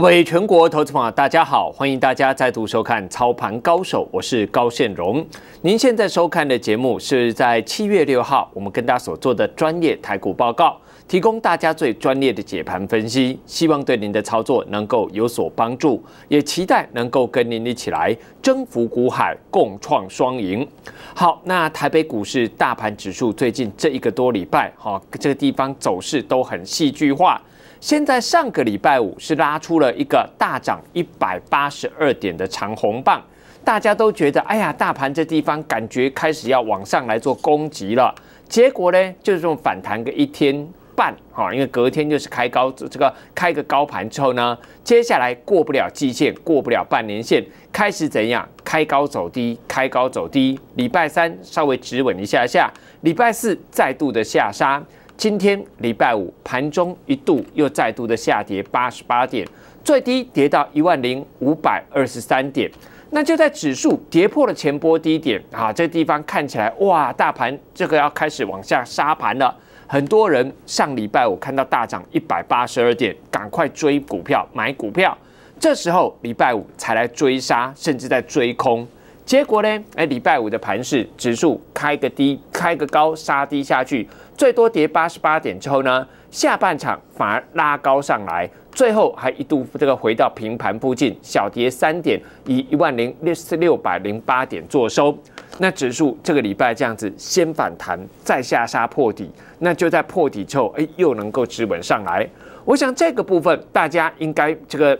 各位全国投资朋友，大家好！欢迎大家再度收看《操盘高手》，我是高宪荣。您现在收看的节目是在七月六号我们跟大家所做的专业台股报告，提供大家最专业的解盘分析，希望对您的操作能够有所帮助。也期待能够跟您一起来征服股海，共创双赢。好，那台北股市大盘指数最近这一个多礼拜，哈，这个地方走势都很戏剧化。现在上个礼拜五是拉出了一个大涨一百八十二点的长红棒，大家都觉得哎呀，大盘这地方感觉开始要往上来做攻击了。结果呢，就是这种反弹个一天半，哈，因为隔天就是开高，这个开个高盘之后呢，接下来过不了季线，过不了半年线，开始怎样？开高走低，开高走低。礼拜三稍微止稳一下下，礼拜四再度的下杀。今天礼拜五盘中一度又再度的下跌八十八点，最低跌到一万零五百二十三点。那就在指数跌破了前波低点啊，这地方看起来哇，大盘这个要开始往下杀盘了。很多人上礼拜五看到大涨一百八十二点，赶快追股票买股票，这时候礼拜五才来追杀，甚至在追空。结果呢？哎，礼拜五的盘市指数开个低，开个高杀低下去，最多跌八十八点之后呢，下半场反而拉高上来，最后还一度这个回到平盘附近，小跌三点，以一万零六四六百零八点做收。那指数这个礼拜这样子，先反弹，再下杀破底，那就在破底之后，哎，又能够止稳上来。我想这个部分大家应该这个，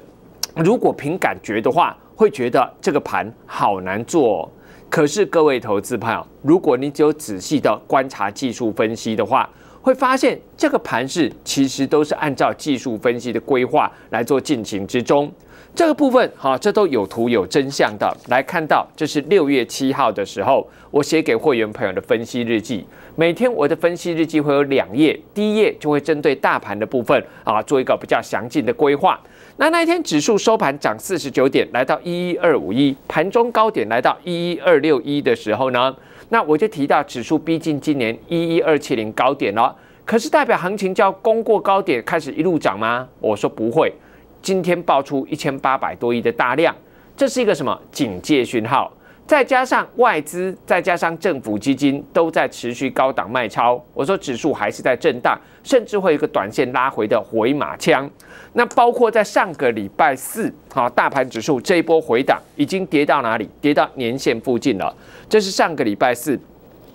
如果凭感觉的话。会觉得这个盘好难做，可是各位投资朋友，如果你只有仔细的观察技术分析的话，会发现这个盘是其实都是按照技术分析的规划来做进行之中。这个部分哈，这都有图有真相的来看到，这是六月七号的时候我写给会员朋友的分析日记。每天我的分析日记会有两页，第一页就会针对大盘的部分啊做一个比较详尽的规划。那那一天指数收盘涨四十九点，来到一一二五一，盘中高点来到一一二六一的时候呢，那我就提到指数逼近今年一一二七零高点了，可是代表行情就要攻过高点开始一路涨吗？我说不会，今天爆出一千八百多亿的大量，这是一个什么警戒讯号？再加上外资，再加上政府基金都在持续高档卖超，我说指数还是在震荡，甚至会有一个短线拉回的回马枪。那包括在上个礼拜四，哈，大盘指数这一波回档已经跌到哪里？跌到年线附近了。这是上个礼拜四，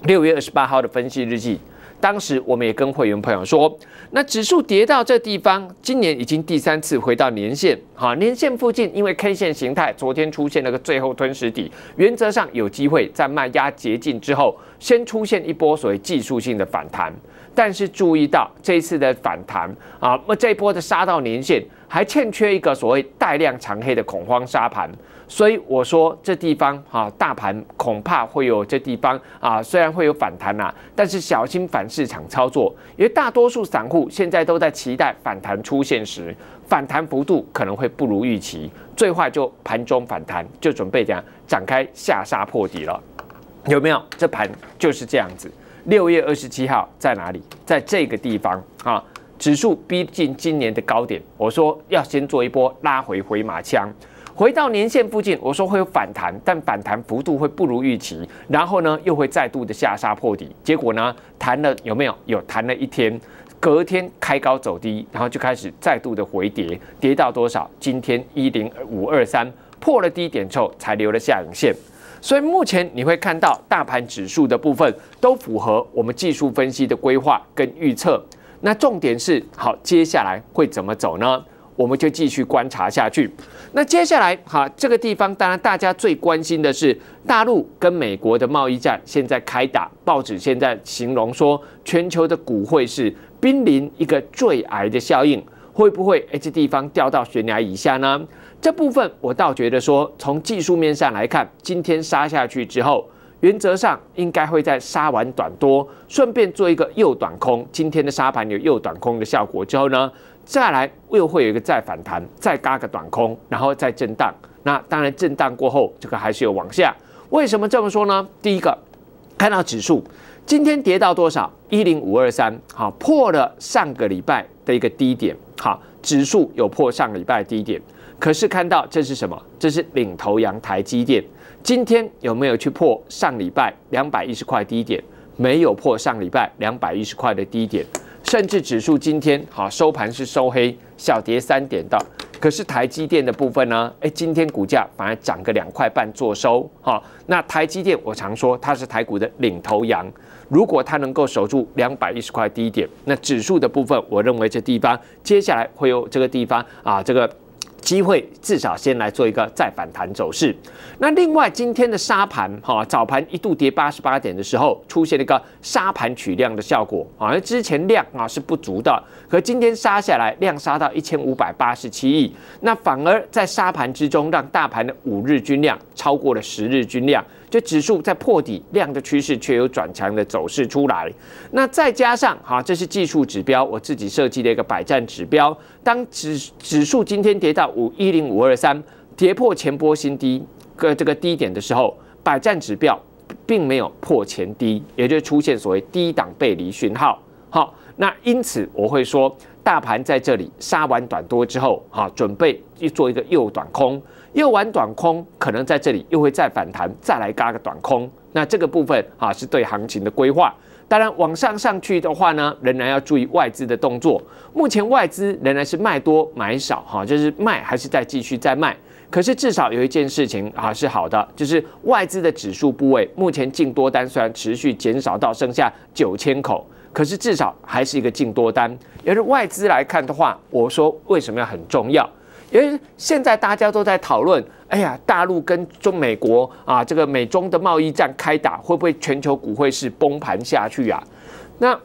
六月二十八号的分析日记。当时我们也跟会员朋友说，那指数跌到这地方，今年已经第三次回到年线，好，年线附近，因为 K 线形态，昨天出现了个最后吞食底，原则上有机会在卖压接近之后，先出现一波所谓技术性的反弹，但是注意到这一次的反弹啊，那这一波的杀到年线，还欠缺一个所谓带量长黑的恐慌杀盘。所以我说这地方啊，大盘恐怕会有这地方啊，虽然会有反弹啊，但是小心反市场操作，因为大多数散户现在都在期待反弹出现时，反弹幅度可能会不如预期，最坏就盘中反弹就准备讲展开下杀破底了，有没有？这盘就是这样子。六月二十七号在哪里？在这个地方啊，指数逼近今年的高点，我说要先做一波拉回回马枪。回到年线附近，我说会有反弹，但反弹幅度会不如预期，然后呢，又会再度的下杀破底。结果呢，弹了有没有？有弹了一天，隔天开高走低，然后就开始再度的回跌，跌到多少？今天一零五二三破了低点后才留了下影线。所以目前你会看到大盘指数的部分都符合我们技术分析的规划跟预测。那重点是，好，接下来会怎么走呢？我们就继续观察下去。那接下来，哈，这个地方当然大家最关心的是大陆跟美国的贸易战现在开打，报纸现在形容说全球的股会是濒临一个最矮的效应，会不会这地方掉到悬崖以下呢？这部分我倒觉得说，从技术面上来看，今天杀下去之后，原则上应该会在杀完短多，顺便做一个右短空。今天的杀盘有右短空的效果之后呢？再来又会有一个再反弹，再加个短空，然后再震荡。那当然震荡过后，这个还是有往下。为什么这么说呢？第一个看到指数今天跌到多少？一零五二三，好破了上个礼拜的一个低点。好，指数有破上礼拜低点，可是看到这是什么？这是领头羊台积电，今天有没有去破上礼拜两百一十块低点？没有破上礼拜两百一十块的低点。甚至指数今天好收盘是收黑，小跌三点的。可是台积电的部分呢？哎，今天股价反而涨个两块半做收。好，那台积电我常说它是台股的领头羊。如果它能够守住两百一十块低点，那指数的部分，我认为这地方接下来会有这个地方啊，这个。机会至少先来做一个再反弹走势。那另外今天的沙盘哈，早盘一度跌八十八点的时候，出现了一个沙盘取量的效果啊，而之前量啊是不足的，可今天杀下来量杀到一千五百八十七亿，那反而在沙盘之中让大盘的五日均量超过了十日均量。就指数在破底，量的趋势却有转强的走势出来。那再加上哈，这是技术指标，我自己设计的一个百战指标。当指指数今天跌到五一零五二三，跌破前波新低个这个低点的时候，百战指标并没有破前低，也就出现所谓低档背离讯号，好。那因此我会说，大盘在这里杀完短多之后，哈，准备去做一个右短空，右完短空，可能在这里又会再反弹，再来加个短空。那这个部分啊，是对行情的规划。当然，往上上去的话呢，仍然要注意外资的动作。目前外资仍然是卖多买少，哈，就是卖还是在继续在卖。可是至少有一件事情啊是好的，就是外资的指数部位目前净多单虽然持续减少到剩下九千口。可是至少还是一个净多单。也是外资来看的话，我说为什么要很重要？因为现在大家都在讨论，哎呀，大陆跟中美国啊，这个美中的贸易战开打，会不会全球股会是崩盘下去啊？那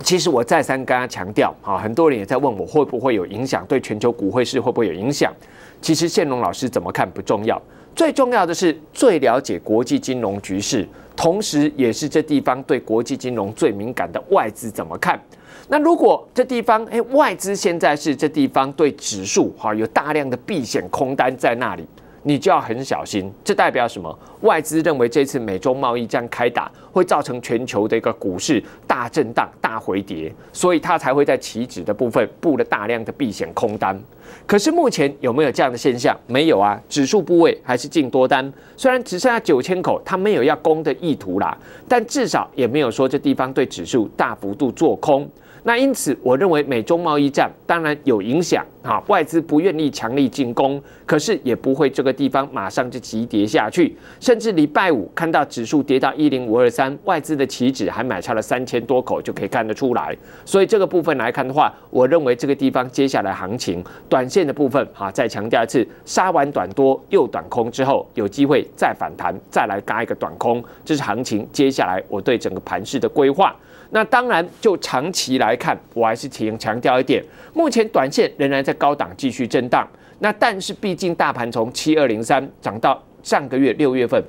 其实我再三跟他强调啊，很多人也在问我会不会有影响，对全球股会是会不会有影响？其实建龙老师怎么看不重要。最重要的是，最了解国际金融局势，同时也是这地方对国际金融最敏感的外资怎么看？那如果这地方，诶，外资现在是这地方对指数哈有大量的避险空单在那里，你就要很小心。这代表什么？外资认为这次美中贸易战开打会造成全球的一个股市。大震荡、大回跌，所以他才会在期指的部分布了大量的避险空单。可是目前有没有这样的现象？没有啊，指数部位还是进多单，虽然只剩下九千口，他没有要攻的意图啦，但至少也没有说这地方对指数大幅度做空。那因此，我认为美中贸易战当然有影响啊，外资不愿意强力进攻，可是也不会这个地方马上就急跌下去。甚至礼拜五看到指数跌到一零五二三，外资的期指还买差了三千多口，就可以看得出来。所以这个部分来看的话，我认为这个地方接下来行情短线的部分啊，再强调一次，杀完短多又短空之后，有机会再反弹，再来加一个短空，这是行情接下来我对整个盘市的规划。那当然，就长期来看，我还是挺强调一点，目前短线仍然在高档继续震荡。那但是，毕竟大盘从七二零三涨到上个月六月份，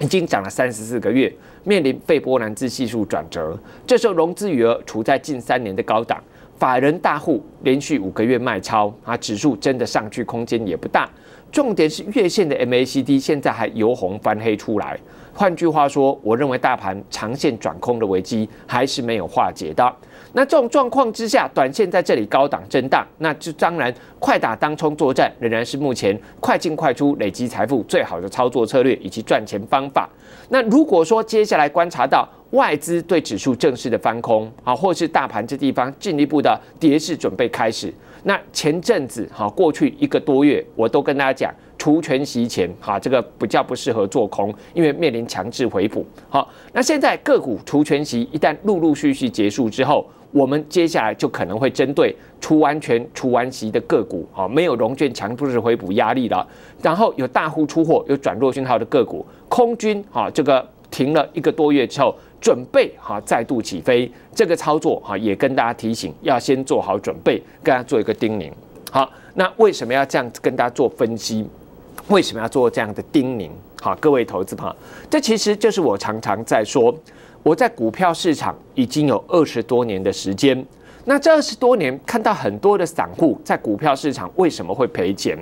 已经涨了三十四个月，面临费波那契系数转折，这时候融资余额处在近三年的高档。法人大户连续五个月卖超啊，指数真的上去空间也不大。重点是月线的 MACD 现在还由红翻黑出来，换句话说，我认为大盘长线转空的危机还是没有化解的。那这种状况之下，短线在这里高档震荡，那就当然快打当冲作战仍然是目前快进快出累积财富最好的操作策略以及赚钱方法。那如果说接下来观察到，外资对指数正式的翻空啊，或是大盘这地方进一步的跌势准备开始。那前阵子哈，过去一个多月，我都跟大家讲，除权息前哈，这个比较不适合做空，因为面临强制回补。好，那现在个股除权息一旦陆陆续续结束之后，我们接下来就可能会针对除完权除完息的个股啊，没有融券强制式回补压力了，然后有大户出货有转弱讯号的个股，空军啊，这个停了一个多月之后。准备哈，再度起飞这个操作哈，也跟大家提醒，要先做好准备，跟大家做一个叮咛。好，那为什么要这样跟大家做分析？为什么要做这样的叮咛？好，各位投资朋友，这其实就是我常常在说，我在股票市场已经有二十多年的时间。那这二十多年，看到很多的散户在股票市场为什么会赔钱？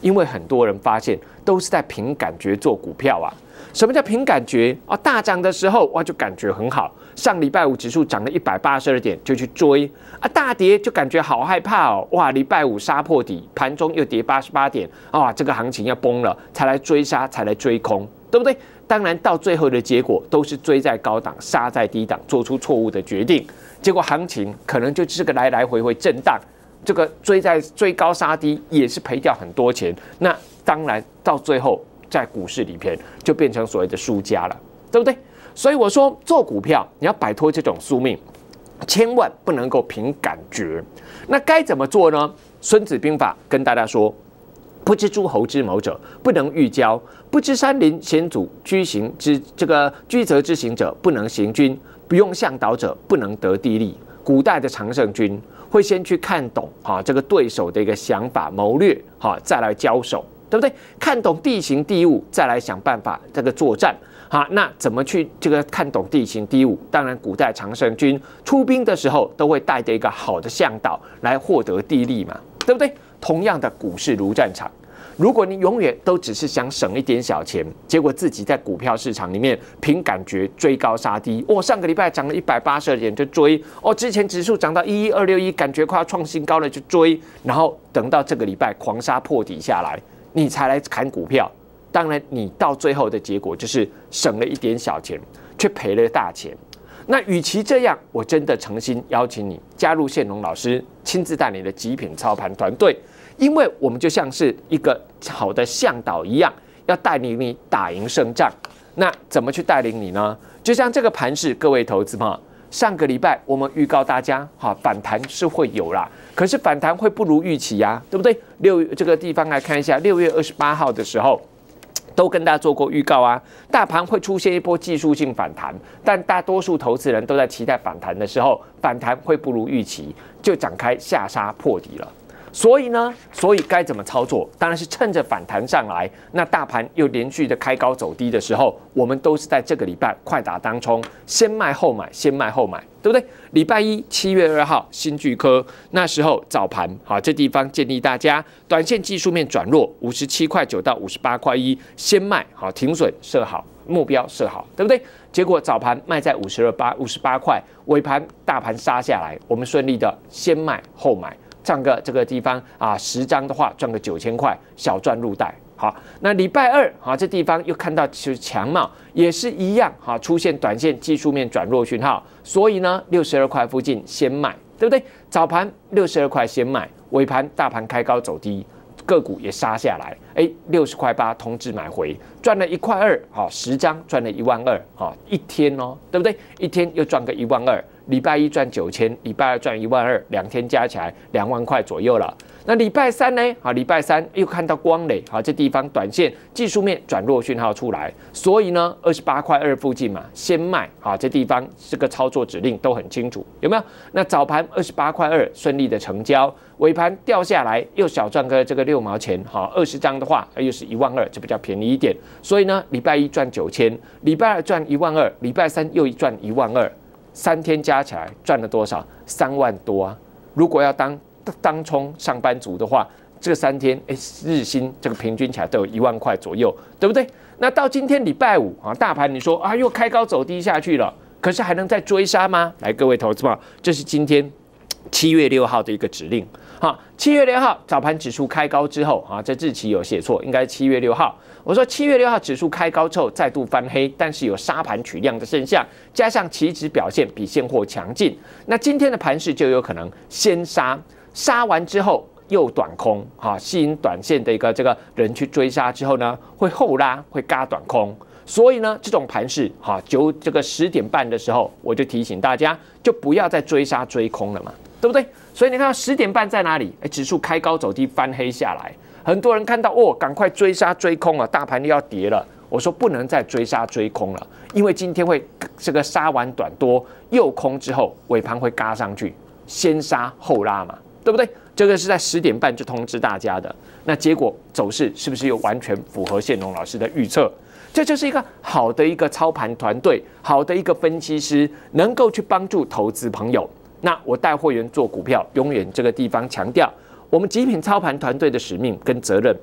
因为很多人发现都是在凭感觉做股票啊。什么叫凭感觉啊？大涨的时候哇就感觉很好，上礼拜五指数涨了一百八十二点就去追啊，大跌就感觉好害怕哦哇！礼拜五杀破底，盘中又跌八十八点啊，这个行情要崩了才来追杀，才来追空，对不对？当然到最后的结果都是追在高档，杀在低档，做出错误的决定，结果行情可能就是个来来回回震荡，这个追在追高杀低也是赔掉很多钱。那当然到最后。在股市里边就变成所谓的输家了，对不对？所以我说做股票你要摆脱这种宿命，千万不能够凭感觉。那该怎么做呢？《孙子兵法》跟大家说：不知诸侯之谋者，不能御交；不知山林险阻居行之这个居则之行者，不能行军；不用向导者，不能得地利。古代的常胜军会先去看懂哈这个对手的一个想法谋略哈，再来交手。对不对？看懂地形地物，再来想办法这个作战。好，那怎么去这个看懂地形地物？当然，古代常胜军出兵的时候，都会带着一个好的向导来获得地利嘛，对不对？同样的，股市如战场。如果你永远都只是想省一点小钱，结果自己在股票市场里面凭感觉追高杀低。我上个礼拜涨了一百八十二点就追，哦，之前指数涨到一一二六一，感觉快要创新高了就追，然后等到这个礼拜狂杀破底下来。你才来砍股票，当然你到最后的结果就是省了一点小钱，却赔了大钱。那与其这样，我真的诚心邀请你加入谢龙老师亲自带领的极品操盘团队，因为我们就像是一个好的向导一样，要带领你打赢胜仗。那怎么去带领你呢？就像这个盘是各位投资友，上个礼拜我们预告大家，哈，反弹是会有啦，可是反弹会不如预期呀，对不对？六这个地方来看一下，六月二十八号的时候，都跟大家做过预告啊，大盘会出现一波技术性反弹，但大多数投资人都在期待反弹的时候，反弹会不如预期，就展开下杀破底了。所以呢，所以该怎么操作？当然是趁着反弹上来，那大盘又连续的开高走低的时候，我们都是在这个礼拜快打当冲，先卖后买，先卖后买，对不对？礼拜一七月二号新巨科那时候早盘，好，这地方建议大家短线技术面转弱，五十七块九到五十八块一先卖，好，停损设好，目标设好，对不对？结果早盘卖在五十二八五十八块，尾盘大盘杀下来，我们顺利的先卖后买。上个这个地方啊，十张的话赚个九千块，小赚入袋。好，那礼拜二啊，这地方又看到就是强嘛，也是一样啊，出现短线技术面转弱讯号，所以呢，六十二块附近先买，对不对？早盘六十二块先买，尾盘大盘开高走低，个股也杀下来，哎，六十块八通知买回，赚了一块二，好，十张赚了一万二，好，一天哦，对不对？一天又赚个一万二。礼拜一赚九千，礼拜二赚一万二，两天加起来两万块左右了。那礼拜三呢？啊，礼拜三又看到光磊，啊，这地方短线技术面转弱讯号出来，所以呢，二十八块二附近嘛，先卖啊，这地方这个操作指令都很清楚，有没有？那早盘二十八块二顺利的成交，尾盘掉下来又小赚个这个六毛钱，好，二十张的话又是一万二，这比较便宜一点。所以呢，礼拜一赚九千，礼拜二赚一万二，礼拜三又赚一万二。三天加起来赚了多少？三万多啊！如果要当当冲上班族的话，这三天哎日薪这个平均起来都有一万块左右，对不对？那到今天礼拜五啊，大盘你说啊又开高走低下去了，可是还能再追杀吗？来，各位投资者，这是今天七月六号的一个指令。好，七月六号早盘指数开高之后啊，在日期有写错，应该七月六号。我说七月六号指数开高之后再度翻黑，但是有杀盘取量的现象，加上期指表现比现货强劲，那今天的盘势就有可能先杀，杀完之后又短空哈，吸引短线的一个这个人去追杀之后呢，会后拉会嘎短空，所以呢这种盘势哈，九这个十点半的时候我就提醒大家，就不要再追杀追空了嘛，对不对？所以你看到十点半在哪里？哎，指数开高走低翻黑下来。很多人看到哦，赶快追杀追空啊，大盘又要跌了。我说不能再追杀追空了，因为今天会这个杀完短多又空之后，尾盘会嘎上去，先杀后拉嘛，对不对？这个是在十点半就通知大家的。那结果走势是不是又完全符合谢龙老师的预测？这就是一个好的一个操盘团队，好的一个分析师，能够去帮助投资朋友。那我带会员做股票，永远这个地方强调。我们极品操盘团队的使命跟责任，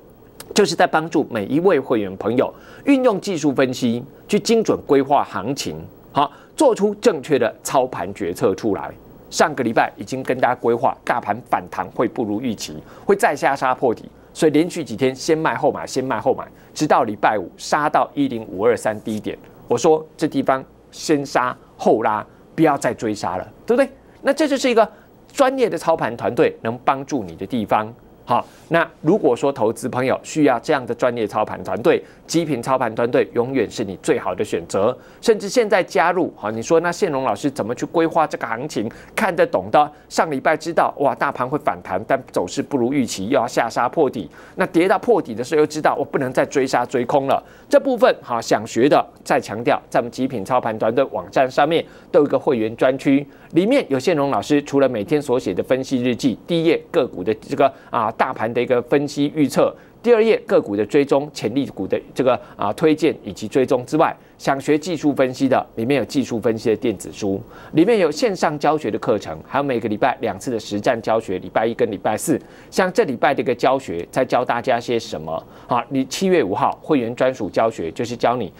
就是在帮助每一位会员朋友运用技术分析，去精准规划行情，好做出正确的操盘决策出来。上个礼拜已经跟大家规划，大盘反弹会不如预期，会再下杀破底，所以连续几天先卖后买，先卖后买，直到礼拜五杀到一零五二三低点，我说这地方先杀后拉，不要再追杀了，对不对？那这就是一个。专业的操盘团队能帮助你的地方。好，那如果说投资朋友需要这样的专业操盘团队，极品操盘团队永远是你最好的选择。甚至现在加入，好，你说那线荣老师怎么去规划这个行情？看得懂的，上礼拜知道哇，大盘会反弹，但走势不如预期，又要下杀破底。那跌到破底的时候，又知道我不能再追杀追空了。这部分好，想学的，再强调，在我们极品操盘团队网站上面都有一个会员专区，里面有线荣老师除了每天所写的分析日记，第一页个股的这个啊。大盘的一个分析预测，第二页个股的追踪，潜力股的这个啊推荐以及追踪之外，想学技术分析的，里面有技术分析的电子书，里面有线上教学的课程，还有每个礼拜两次的实战教学，礼拜一跟礼拜四，像这礼拜的一个教学在教大家些什么？好，你七月五号会员专属教学就是教你，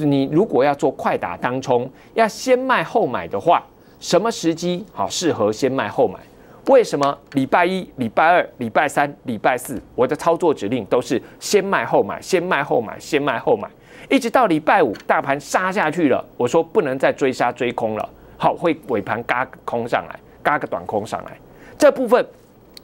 你如果要做快打当冲，要先卖后买的话，什么时机好适合先卖后买？为什么礼拜一、礼拜二、礼拜三、礼拜四，我的操作指令都是先卖后买，先卖后买，先卖后买，一直到礼拜五，大盘杀下去了，我说不能再追杀追空了，好会尾盘嘎空上来，嘎个短空上来，这部分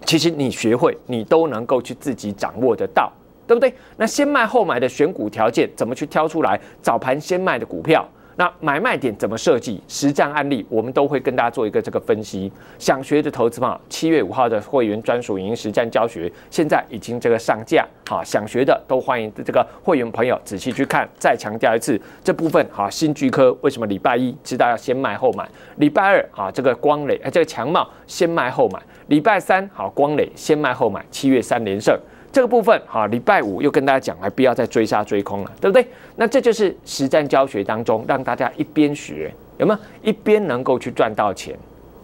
其实你学会，你都能够去自己掌握得到，对不对？那先卖后买的选股条件怎么去挑出来？早盘先卖的股票。那买卖点怎么设计？实战案例我们都会跟大家做一个这个分析。想学的投资朋七月五号的会员专属营实战教学现在已经这个上架，好，想学的都欢迎这个会员朋友仔细去看。再强调一次，这部分哈新巨科为什么礼拜一知道要先卖后买？礼拜二啊这个光磊呃这个强茂先卖后买？礼拜三好光磊先卖后买？七月三连胜。这个部分哈，礼拜五又跟大家讲，还不要再追杀追空了，对不对？那这就是实战教学当中，让大家一边学有没有，一边能够去赚到钱。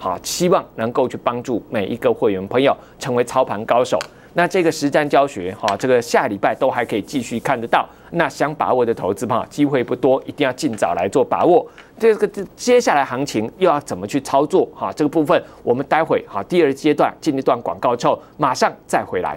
好，希望能够去帮助每一个会员朋友成为操盘高手。那这个实战教学哈，这个下礼拜都还可以继续看得到。那想把握的投资哈，机会不多，一定要尽早来做把握。这个接下来行情又要怎么去操作？哈，这个部分我们待会哈，第二阶段进一段广告之后，马上再回来。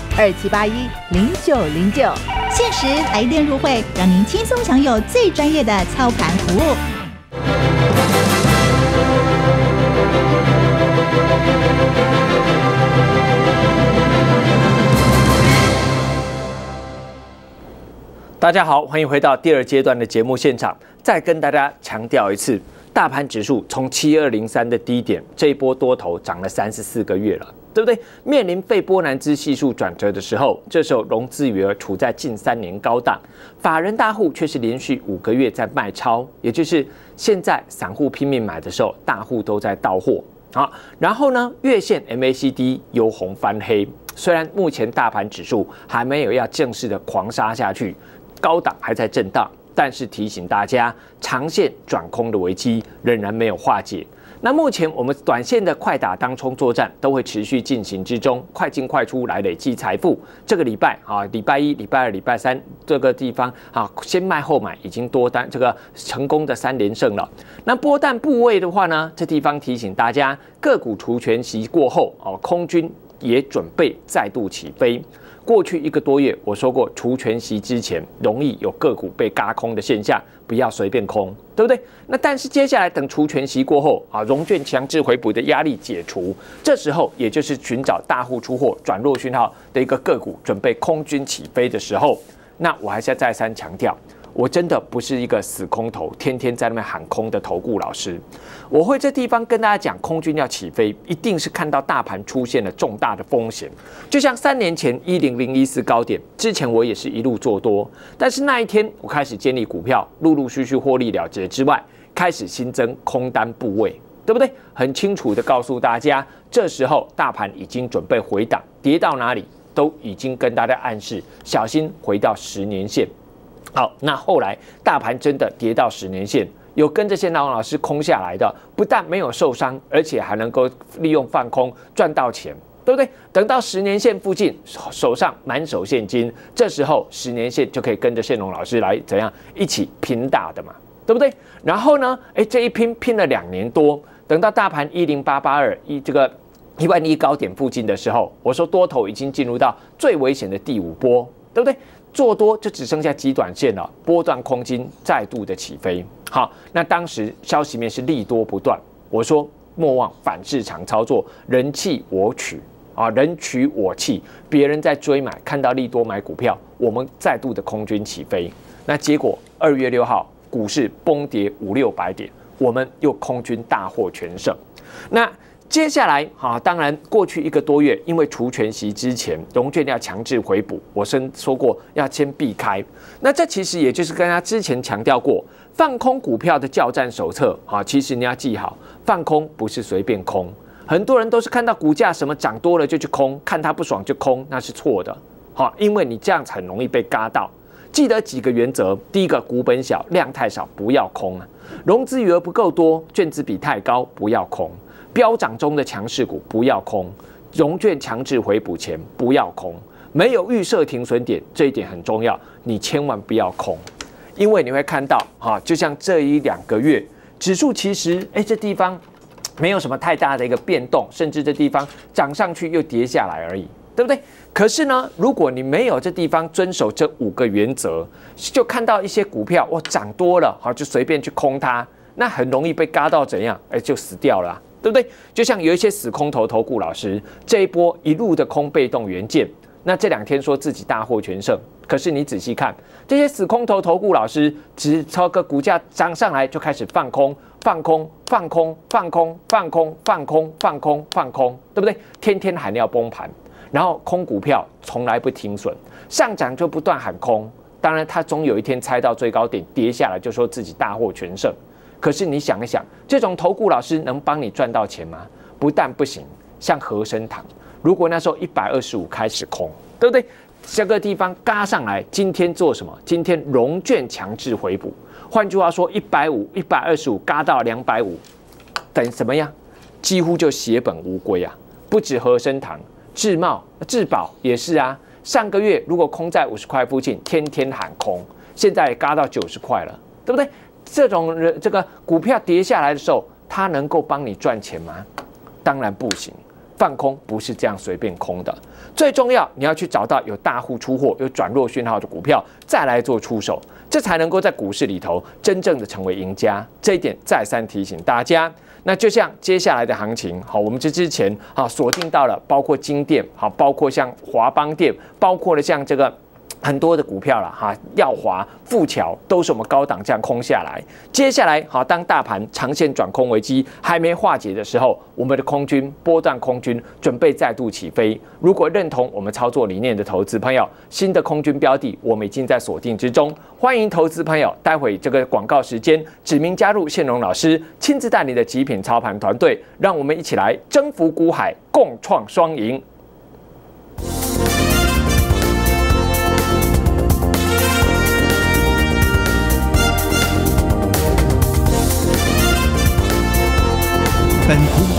二七八一零九零九，限时来电入会，让您轻松享有最专业的操盘服务。大家好，欢迎回到第二阶段的节目现场。再跟大家强调一次，大盘指数从七二零三的低点，这一波多头涨了三十四个月了。对不对？面临费波南支，系数转折的时候，这时候融资余额处在近三年高档，法人大户却是连续五个月在卖超，也就是现在散户拼命买的时候，大户都在到货啊。然后呢，月线 MACD 由红翻黑，虽然目前大盘指数还没有要正式的狂杀下去，高档还在震荡。但是提醒大家，长线转空的危机仍然没有化解。那目前我们短线的快打当冲作战都会持续进行之中，快进快出来累积财富。这个礼拜啊，礼拜一、礼拜二、礼拜三这个地方啊，先卖后买已经多单这个成功的三连胜了。那波段部位的话呢，这地方提醒大家，个股除权息过后哦，空军也准备再度起飞。过去一个多月，我说过，除权息之前容易有个股被嘎空的现象，不要随便空，对不对？那但是接下来等除权息过后啊，融券强制回补的压力解除，这时候也就是寻找大户出货转弱讯号的一个个股，准备空军起飞的时候，那我还是要再三强调。我真的不是一个死空头，天天在那边喊空的投顾老师。我会这地方跟大家讲，空军要起飞，一定是看到大盘出现了重大的风险。就像三年前一零零一四高点之前，我也是一路做多，但是那一天我开始建立股票，陆陆续续获利了结之外，开始新增空单部位，对不对？很清楚的告诉大家，这时候大盘已经准备回档，跌到哪里都已经跟大家暗示，小心回到十年线。好，那后来大盘真的跌到十年线，有跟着谢娜老师空下来的，不但没有受伤，而且还能够利用放空赚到钱，对不对？等到十年线附近，手上满手现金，这时候十年线就可以跟着谢娜老师来怎样一起拼打的嘛，对不对？然后呢，哎，这一拼拼了两年多，等到大盘一零八八二一这个一万一高点附近的时候，我说多头已经进入到最危险的第五波，对不对？做多就只剩下极短线了，波段空间再度的起飞。好，那当时消息面是利多不断，我说莫忘反市场操作，人气我取啊，人取我弃。别人在追买，看到利多买股票，我们再度的空军起飞。那结果二月六号股市崩跌五六百点，我们又空军大获全胜。那。接下来，哈，当然，过去一个多月，因为除权息之前，融券要强制回补，我先说过要先避开。那这其实也就是跟他之前强调过，放空股票的叫战手册，哈，其实你要记好，放空不是随便空。很多人都是看到股价什么涨多了就去空，看他不爽就空，那是错的，哈，因为你这样很容易被嘎到。记得几个原则，第一个，股本小，量太少，不要空啊。融资余额不够多，券资比太高，不要空。飙涨中的强势股不要空，融券强制回补前不要空，没有预设停损点这一点很重要，你千万不要空，因为你会看到哈，就像这一两个月指数其实哎这地方没有什么太大的一个变动，甚至这地方涨上去又跌下来而已，对不对？可是呢，如果你没有这地方遵守这五个原则，就看到一些股票哇涨多了哈就随便去空它，那很容易被嘎到怎样哎就死掉了。对不对？就像有一些死空头投顾老师，这一波一路的空被动元件，那这两天说自己大获全胜。可是你仔细看，这些死空头投顾老师，只抄个股价涨上来就开始放空，放空，放空，放空，放空，放空，放空，放空，对不对？天天喊要崩盘，然后空股票从来不停损，上涨就不断喊空。当然，他总有一天猜到最高点跌下来，就说自己大获全胜。可是你想一想，这种投顾老师能帮你赚到钱吗？不但不行，像和生堂，如果那时候一百二十五开始空，对不对？这个地方嘎上来，今天做什么？今天融券强制回补。换句话说，一百五、一百二十五嘎到两百五，等于什么呀？几乎就血本无归啊！不止和生堂，智茂、智宝也是啊。上个月如果空在五十块附近，天天喊空，现在嘎到九十块了，对不对？这种人，这个股票跌下来的时候，它能够帮你赚钱吗？当然不行。放空不是这样随便空的。最重要，你要去找到有大户出货、有转弱讯号的股票，再来做出手，这才能够在股市里头真正的成为赢家。这一点再三提醒大家。那就像接下来的行情，好，我们这之前啊锁定到了，包括金店，好，包括像华邦店，包括了像这个。很多的股票了哈，耀华、富桥都是我们高档这样空下来。接下来好，当大盘长线转空危机还没化解的时候，我们的空军波段空军准备再度起飞。如果认同我们操作理念的投资朋友，新的空军标的我们已经在锁定之中。欢迎投资朋友，待会这个广告时间指名加入线荣老师亲自带领的极品操盘团队，让我们一起来征服股海，共创双赢。